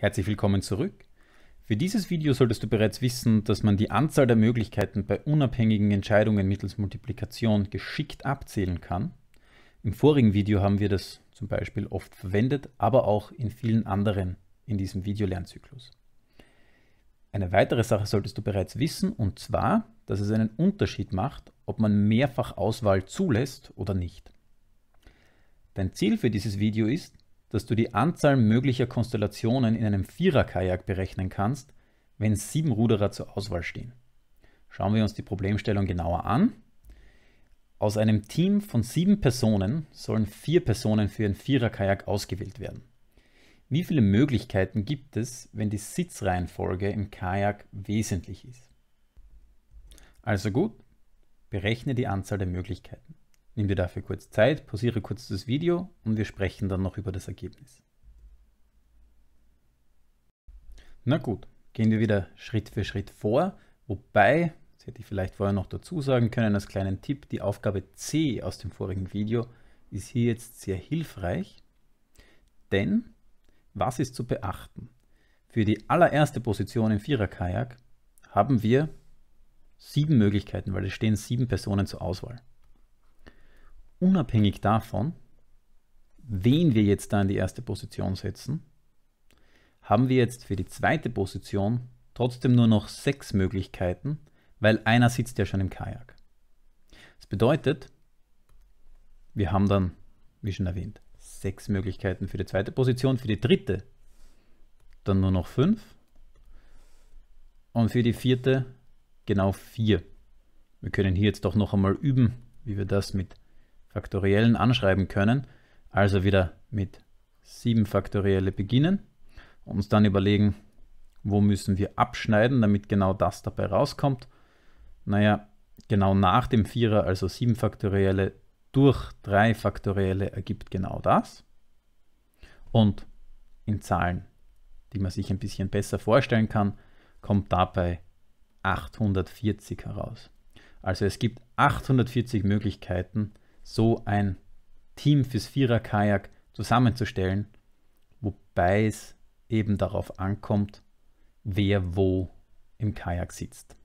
Herzlich willkommen zurück. Für dieses Video solltest du bereits wissen, dass man die Anzahl der Möglichkeiten bei unabhängigen Entscheidungen mittels Multiplikation geschickt abzählen kann. Im vorigen Video haben wir das zum Beispiel oft verwendet, aber auch in vielen anderen in diesem Videolernzyklus. Eine weitere Sache solltest du bereits wissen, und zwar, dass es einen Unterschied macht, ob man mehrfach Auswahl zulässt oder nicht. Dein Ziel für dieses Video ist, dass du die Anzahl möglicher Konstellationen in einem Viererkajak berechnen kannst, wenn sieben Ruderer zur Auswahl stehen. Schauen wir uns die Problemstellung genauer an. Aus einem Team von sieben Personen sollen vier Personen für ein Viererkajak ausgewählt werden. Wie viele Möglichkeiten gibt es, wenn die Sitzreihenfolge im Kajak wesentlich ist? Also gut, berechne die Anzahl der Möglichkeiten. Nimm dir dafür kurz Zeit, pausiere kurz das Video und wir sprechen dann noch über das Ergebnis. Na gut, gehen wir wieder Schritt für Schritt vor, wobei, das hätte ich vielleicht vorher noch dazu sagen können als kleinen Tipp, die Aufgabe C aus dem vorigen Video ist hier jetzt sehr hilfreich, denn was ist zu beachten? Für die allererste Position im Viererkajak haben wir sieben Möglichkeiten, weil es stehen sieben Personen zur Auswahl unabhängig davon, wen wir jetzt da in die erste Position setzen, haben wir jetzt für die zweite Position trotzdem nur noch sechs Möglichkeiten, weil einer sitzt ja schon im Kajak. Das bedeutet, wir haben dann, wie schon erwähnt, sechs Möglichkeiten für die zweite Position, für die dritte dann nur noch fünf und für die vierte genau vier. Wir können hier jetzt doch noch einmal üben, wie wir das mit Faktoriellen anschreiben können. Also wieder mit 7 Faktorielle beginnen und uns dann überlegen, wo müssen wir abschneiden, damit genau das dabei rauskommt. Naja, genau nach dem 4er, also 7 Faktorielle durch 3 Faktorielle ergibt genau das. Und in Zahlen, die man sich ein bisschen besser vorstellen kann, kommt dabei 840 heraus. Also es gibt 840 Möglichkeiten, so ein Team fürs Vierer-Kajak zusammenzustellen, wobei es eben darauf ankommt, wer wo im Kajak sitzt.